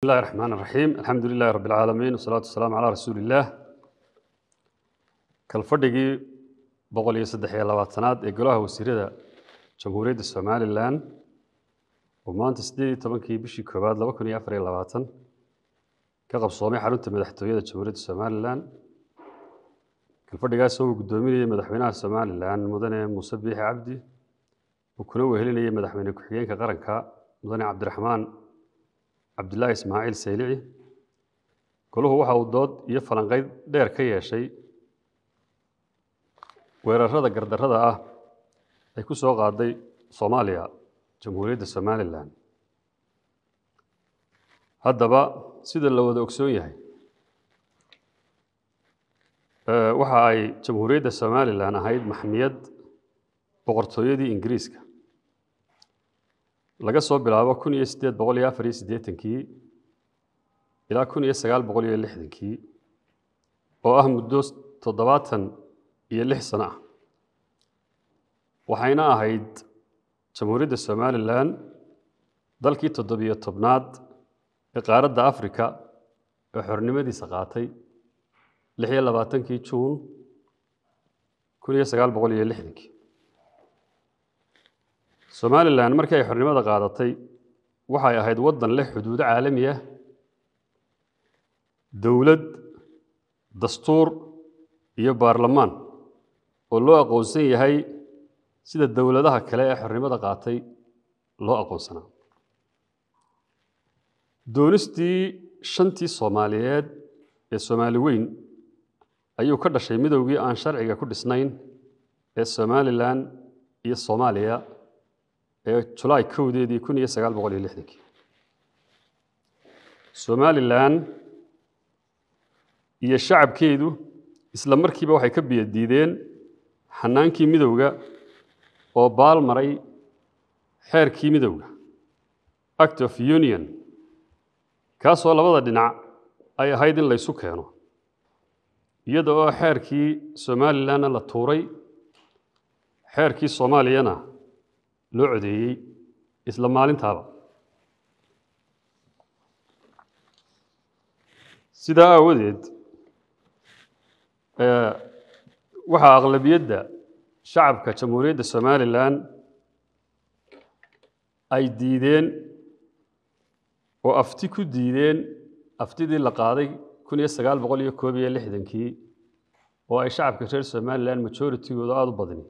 بسم الله الرحمن الرحيم الحمد لله رب العالمين والصلاة والسلام على رسول الله كالفردقي بقولي يا اللوات سناد إقلاه وسيردا جمهورية الصومالي الآن وما أنت سدي طبعا كي بشي لو لبكوني أفري اللواتن كقب صومي حرونت مدحتوية جمهورية الصومالي لان كالفردقي سوق قدومي مدحوينها الصومالي الآن مدني مصبيح عبدي وكنوه هليني مدحويني كحيين كقرنكا مدني عبد الرحمن cabdillaahi ismaaciil saylici goluhu waxa uu dood iyo falanqeyd dheer ka yeeshay weerarada gardarada ah ay ku soo qaaday soomaaliya jamhuuriyadda somalilan haddaba sida la wada ogsoon yahay eh, waxa ay jamhuuriyadda somalilan ahayd maxmiyad boqortooyadii ingiriiska laga soo bilaabo kun iyo sideed boqol iyo afar iyo siddeetankii ilaa kun iyo sagaal boqol iyo lixdankii oo ah muddo toddobaatan iyo lix sano ah waxayna ahayd jamhuuriyadda somalilan dalkii toddobiyo tobnaad ee qaaradda afrika ee xornimadiisa qaatay lix iyo labaatankii juun kun iyo sagaal boqol iyo lixdankii somalilan markii ay xornimada qaadatay waxay ahayd waddan leh xuduudo caalami ah dowlad dastuur iyo baarlamaan oo loo aqoonsan yahay sida dowladaha kale ee xornimada qaatay loo aqoonsanaa doonistii shantii soomaaliyeed ee soomaali weyn ayuu ka dhashay midowgii aan sharciga ku dhisnayn ee somalilan iyo soomaaliya ee julaay kowdeedii kun iyo sagaal boqol iyo lixdankii somalilan iyo shacabkeedu isla markiiba waxay ka biyadiideen xanaankii midowga oo baal maray xeerkii midowga act of union kaasoo labada dhinac ay ahayd in laysu keeno iyada oo xeerkii somalilanna la tuuray xeerkii soomaaliyana loo codeeyey isla maalintaaba sidaa aawadeed waxaa aqlabiyadda shacabka jamhuuriyadda somalilan ay diideen oo afti ku diideen aftidii la qaaday kun iyo sagaal boqol iyo koob iyo lixdankii oo ay shacabka reer somalilan majoritigooda aada u badni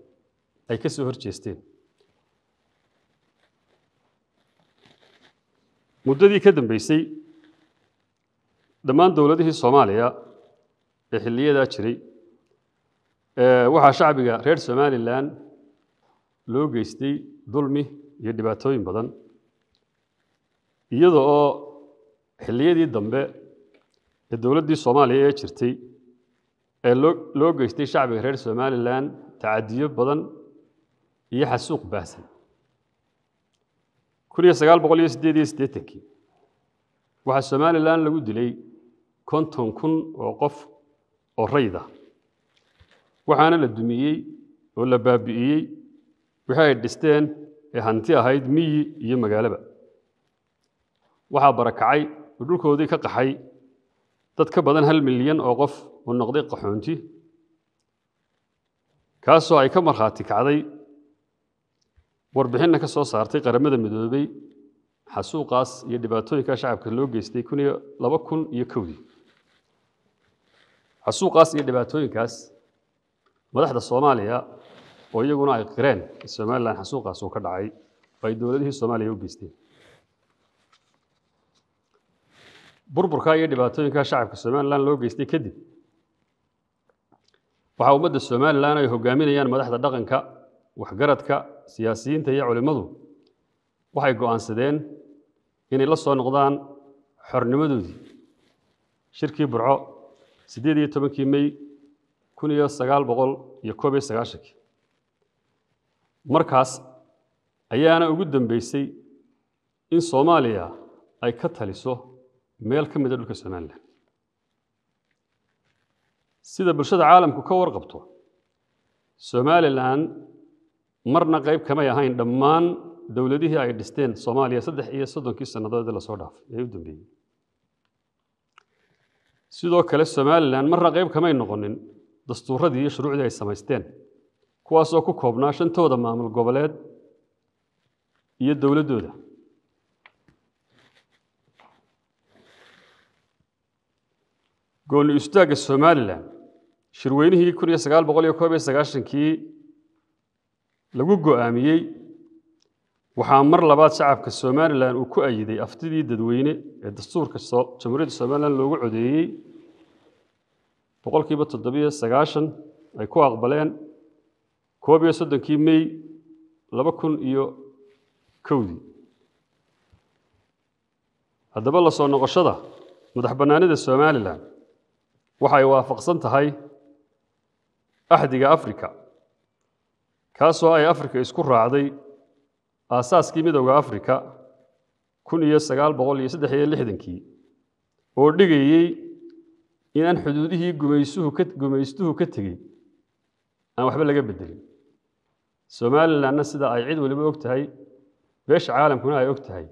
ay ka soo horjeesteen muddadii ka dambeysay dhammaan dowladihii soomaaliya ee eh, xilliyadaa jiray eh, waxaa shacbiga reer somalilan loo geystay dulmi iyo dhibaatooyin badan iyada oo xiliyadii dambe ee dowladdii soomaaliya ee jirtay ee loo loo geystay shacbiga reer somalilan tacadiyo badan iyo xasuuq baahsan kun iyo sagaal boqol iyo siddeed iyo siddeetankii waxaa somalilan lagu dilay konton kun oo qof oo rayd rayda ah. waxaana la dumiyey oo la baabi'iyey wixii ay dhisteen ee hanti ahayd miyi iyo magaalaba waxaa barakacay oo dhulkoodii ka qaxay dad ka badan hal milyan oo qof oo noqday qaxoonti kaasoo ay ka markhaati kacday warbixinna ka soo saartay qaramada midoobey xasuuqaas iyo dhibaatooyinka shacabka loo geystay kun iyo laba kun iyo kowdii xasuuqaas iyo dhibaatooyinkaas madaxda soomaaliya oo iyaguna ay qireen somalilan xasuuqaas uu ka dhacay ay dowladihii soomaaliya u geysteen burburka iyo dhibaatooyinka shacabka somalilan loo geystay kadib waxaa ummadda somalilan ay hogaaminayaan madaxda dhaqanka waxgaradka siyaasiyiinta iyo culimmadu waxay go'aansadeen inay la soo noqdaan xornimadoodii shirkii burco siddeed iyo tobankii mey kun iyo sagaal boqol iyo koob iyo sagaashankii markaas ayaana ugu dambeysay in soomaaliya ay ka taliso meel ka mid a dhulka somalilan sida bulshada caalamku ka warqabto somalilan marna qayb kamay ahayn dhammaan dowladihii ay dhisteen soomaaliya saddex iyo soddonkii sannadood ee lasoo dhaafay ee u dambeeyey sidoo kale somalilan marna qayb kamay noqonin dastuuradii iyo shuruucdii ay samaysteen kuwaasoo ku koobnaa shantooda maamul goboleed iyo dowladdooda gooni istaagga somalilan shirweynihii kun iyo sagaal boqol iyo koob iyo sagaashankii lagu go'aamiyey waxaa mar labaad shacabka somalilan uu ku ayiday aftidii dadweyne ee dastuurka jamhuuriyadda somalilan loogu codeeyey boqol kiiba toddobiyo sagaashan ay ku aqbaleen koob iyo soddonkii may laba kun iyo kowdii haddaba lasoo noqoshada madax bannaanida somalilan waxa ay waafaqsan tahay axdiga africa kaasoo ay afrika isku raacday aasaaskii midowda afrika kun iyo sagaal boqol iyo saddex iyo lixdankii oo dhigayey inaan xuduudihii gumaysuhu ka gumaystuhu ka tegey aan waxba laga bedelin somalilandna sida ay cid waliba og tahay beesha caalamkuna ay og tahay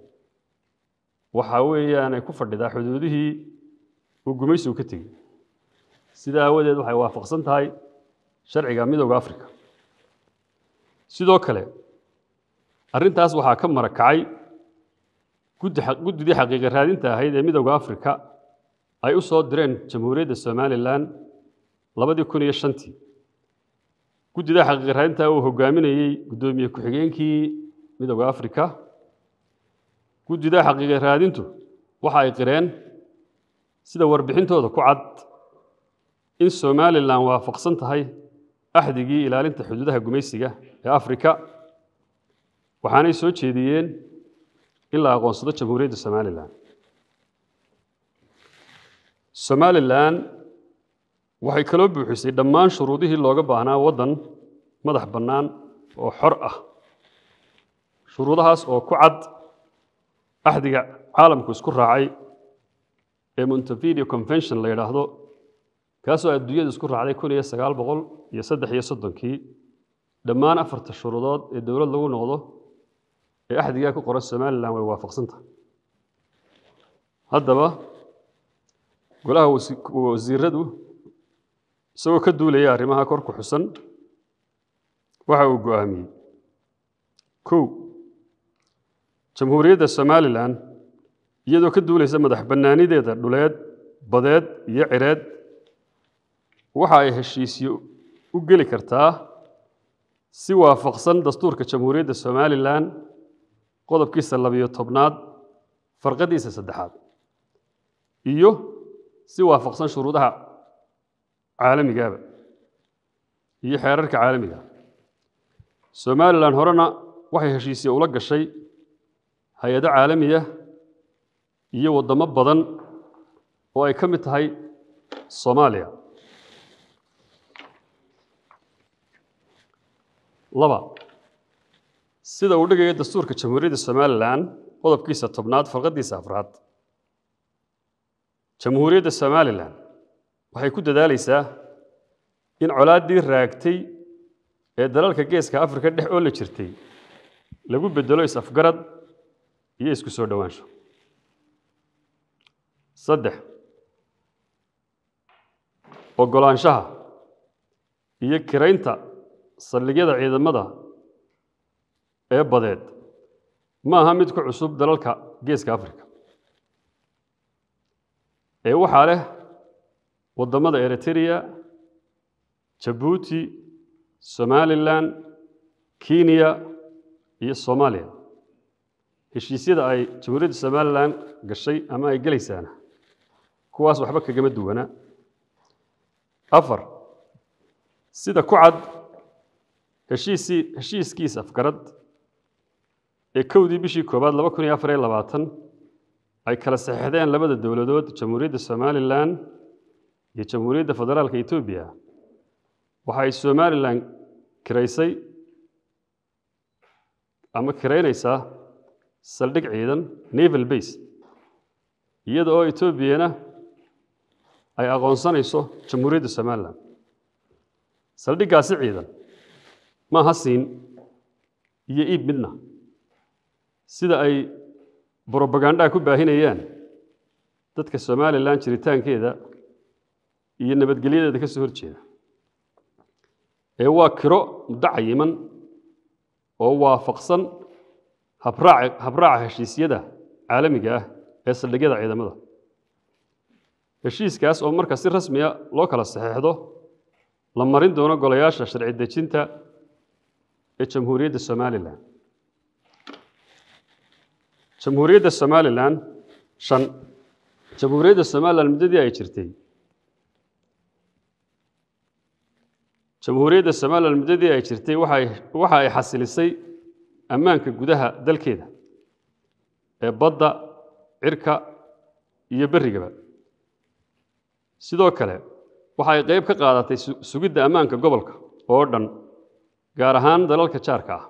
waxa weeyaanay ku fadhidaa xuduudihii uu gumaysuhu ka tegey sida aawadeed waxay waafaqsan tahay sharciga midowda africa sidoo kale arrintaas waxaa ka marakacay guddidii xaqiiqa raadinta ahayd ee midowda africa ay u soo direen jamhuuriyadda somalilan labadii kun iyo shantii guddidaa xaqiiqa raadinta uu hogaaminayey guddoomiye ku-xigeenkii midowda africa guddidaa xaqiiqa raadintu waxa ay qireen sida warbixintooda ku cad in somalilan waafaqsan tahay axdigii ilaalinta xuduudaha gumaysiga ee africa waxaanay soo jeediyeen in la aqoonsado jamhuuriyadda somalilan somalilan waxay kaloo buuxisay dhammaan shuruudihii looga baahnaa waddan madax bannaan oo xor ah shuruudahaas oo ku cad axdiga caalamku isku raacay ee montevideo convention la yidhaahdo kaasoo adduunyada isku raacday kun iyo sagaal boqol iyo saddex iyo soddonkii dhammaan afarta shuruudood ee dowlad lagu noqdo ee axdigaa ku qoran somalilan way waafaqsantahay haddaba golaha wasiiradu isagoo ka duulaya arrimaha kor ku xusan waxa uu go'aamiyey kow jamhuuriyadda somalilan iyadoo ka duulaysa madax bannaanideeda dhuleed badeed iyo cireed waxa ay heshiisyo u geli kartaa si waafaqsan dastuurka jamhuuriyadda somalilan qodobkiisa labiyo tobnaad farqadiisa saddexaad iyo si waafaqsan shuruudaha caalamigaaba iyo xeerarka caalamiga somalilan horena waxay heshiisya ula gashay hay-ado caalamiya ah iyo waddamo badan oo ay ka mid tahay soomaaliya laba sida uu dhigayo dastuurka jamhuuriyadda somalilan qodobkiisa tobnaad farqadiisa afraad jamhuuriyadda somalilan waxay ku dadaalaysaa in colaaddii raagtay ee dalalka geeska afrika dhex oo la jirtay lagu beddelo is-afgarad iyo isku soo dhowaansho saddex ogolaanshaha iyo kiraynta saldhigyada ciidamada ee badeed ma aha mid ku cusub dalalka geeska africa ee waxaa leh waddamada eritrea jabuuti somalilan kenya iyo soomaaliya heshiisyada ay jamhuuriyadda somalilan gashay ama ay gelaysaana kuwaas waxba kagama duwanaa afar sida ku cad heshiisii heshiiskiis afgarad ee kowdii bishii koowaad laba kun iyo afar iyo labaatan ay kala saxeixdeen labada dowladood jamhuuriyadda somalilan iyo jamhuuriyadda federaalka etoobiya waxa ay somalilan kiraysay ama kiraynaysaa saldhig ciidan naval base iyada oo etoobiyana ay aqoonsanayso jamhuuriyadda somalilan saldhiggaasi ciidan maaha siin iyo iib midna sida ay brobagandhaa ku baahinayaan dadka somalilan jiritaankeeda iyo nabadgelyadeeda ka soo horjeeda ee waa kiro muddacayiman oo waafaqsan habraaca heshiisyada caalamiga ah ee saldhigyada ciidamada heshiiskaas oo marka si rasmiya ah loo kala saxeixdo la marin doono golayaasha sharci dejinta ee jamhuuriyadda somalilan jamhuuriyadda somalilan shan jamhuuriyadda somalilan muddadii ay jirtay jamhuuriyadda somalilan muddadii ay jirtay waxay waxa ay xasilisay ammaanka gudaha dalkeeda ee badda cirka iyo berigaba sidoo kale waxa ay qayb ka qaadatay sugidda ammaanka gobolka oo dhan gaar ahaan dalalka jaarka ah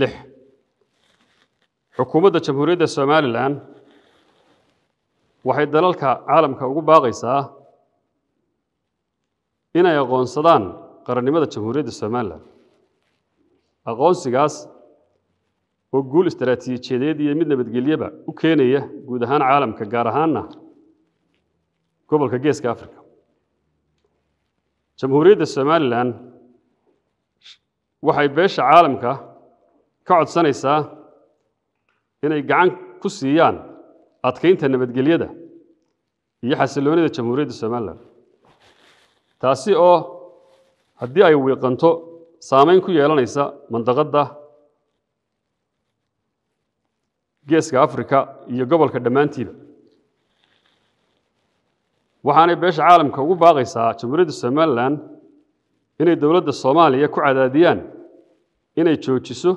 lix xukuumadda jamhuuriyadda somalilan waxay dalalka caalamka ugu baaqaysaa inay aqoonsadaan qarannimada jamhuuriyadda somalilan aqoonsigaas oo guul istaraatiijiyadeed iyo mid nabadgelyaba u keenaya guud ahaan caalamka gaar ahaanna gobolka geeska africa jamhuuriyadda somalilan waxay beesha caalamka ka codsanaysaa inay gacan ku siiyaan adkaynta nabadgelyada iyo xasiloonida jamhuuriyadda somalilan taasi oo haddii ay wiiqanto saamayn ku yeelanaysa mandaqadda geeska africa iyo gobolka dhammaantiiba waxaanay beesha caalamka ugu baaqaysaa jamhuuriyadda somalilan inay dowladda soomaaliya ku cadaadiyaan inay joojiso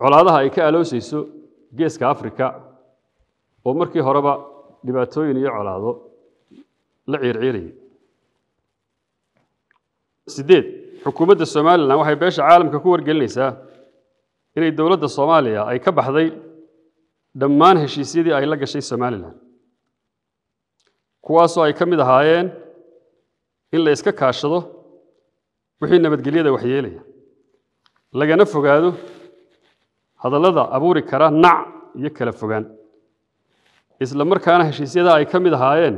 colaadaha ay ka aloosayso geeska afrika oo markii horeba dhibaatooyin iyo colaado la ciirciirayay sideed xukuumadda somalilan waxay beesha caalamka ku wargelinaysaa inay dowladda soomaaliya ay ka baxday dhammaan heshiisyadii ay la gashay somalilan kuwaasoo ay ka mid ahaayeen in la iska kaashado wixii nabadgelyada waxyeelaya lagana fogaado hadallada abuuri kara nac iyo kala fogaan isla markaana heshiisyada ay ka mid ahaayeen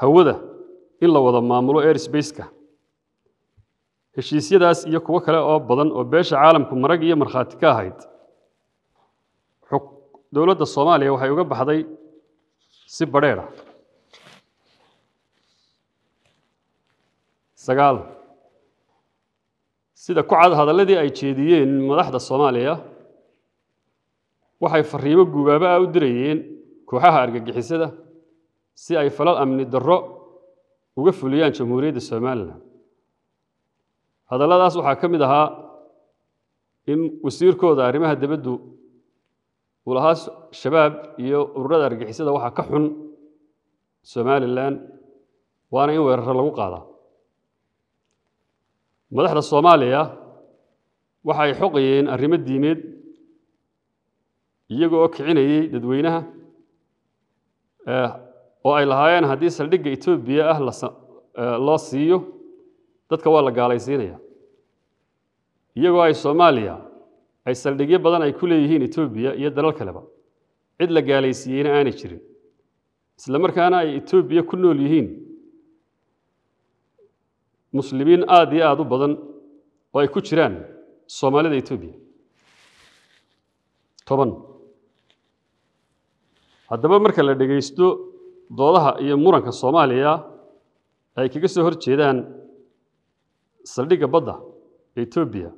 hawada in la wada maamulo airsbaceka heshiisyadaas iyo kuwo kale oo badan oo beesha caalamku marag iyo markhaati ka ahayd dowladda soomaaliya waxay uga baxday si badheedha sagaal sida ku cad hadalladii ay jeediyeen madaxda soomaaliya waxay fariimo gubaaba ah u dirayeen kooxaha argagixisada si ay falal amni darro uga fuliyaan jamhuuriyadda somalilan hadalladaas waxaa ka mid ahaa in wasiirkooda arrimaha dibaddu wulahaas shabaab iyo ururada argixisada waxaa ka xun somalilan waana in weeraro lagu qaadaa madaxda soomaaliya waxa ay xoqayeen arrimo diimeed iyaga oo kicinayey dadweynaha eh, oo ay lahaayeen haddii saldhigga etoobiya ah eh, loo siiyo dadka waa la gaalaysiinayaa iyagoo ay soomaaliya ay saldhigyo badan ay ku leeyihiin etoobiya iyo dalal kaleba cid la gaalaysiiyeyna aanay jirin isla markaana ay etoobiya ku nool yihiin muslimiin aada iyo aada u badan oo ay ku jiraan soomaalida etoobiya toban haddaba marka la dhegaysto doodaha iyo muranka soomaaliya ay kaga soo hor jeedaan saldhigga badda etoobiya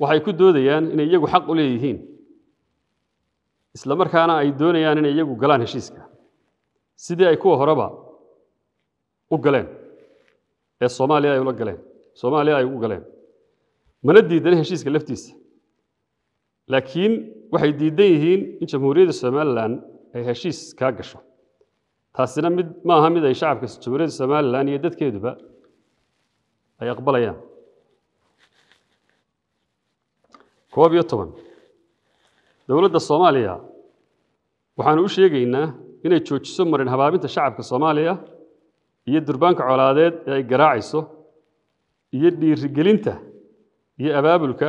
waxay ku doodayaan inay iyagu xaq u leeyihiin isla markaana ay doonayaan inay iyagu galaan heshiiska sidii ay kuwa horeba u galeen ee soomaaliya ay ula galeen soomaaliya ay ugu galeen mana diidana heshiiska laftiisa laakiin waxay diidan yihiin in jamhuuriyadda somalilan ay heshiis kaa gasho taasina mid maaha mid ay shacabka jamhuuriyadda somalilan iyo dadkeeduba ay aqbalayaan koob iyo toban dowladda soomaaliya waxaanu u sheegaynaa inay joojiso marin habaabinta shacabka soomaaliya iyo durbaanka colaadeed ee ay garaacayso iyo dhiirigelinta iyo abaabulka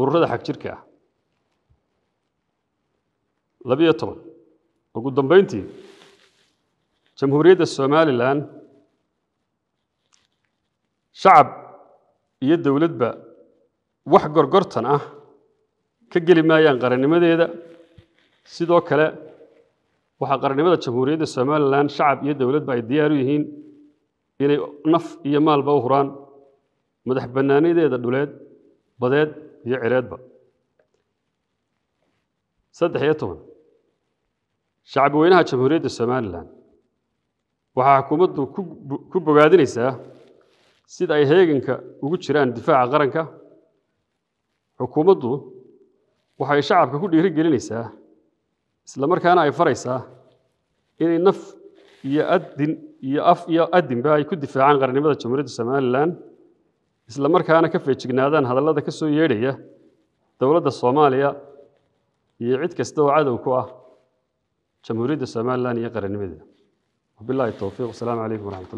ururada xag xagjirka ah labiyo toban ugu dambayntii jamhuuriyadda somalilan shacab iyo dowladba wax gorgortan ah ka geli maayaan qarannimadeeda sidoo kale waxaa qarannimada jamhuuriyadda somalilan shacab iyo dowladba ay diyaar u yihiin inay naf iyo maalba u huraan madax bannaaniyadeeda dhuleed badeed iyo cireedba saddex iyo toban shacab weynaha jamhuuriyadda somalilan waxaa xukuumaddu ku bogaadinaysaa sida ay heeganka ugu jiraan difaaca qaranka xukuumaddu waxay shacabka ku dhiiri gelinaysaa islamarkaana ay faraysaa inay naf iyo adin iyo af iyo adinba ay ku difaacaan qarannimada jamhuuriyadda somalilan islamarkaana ka feejignaadaan hadallada ka soo yeedhaya dowladda soomaaliya iyo cid kasta oo cadow ku ah jamhuuriyadda somalilan iyo qarannimadeeda wabilaahi towfiiq wasalaamu calaykum waraxmat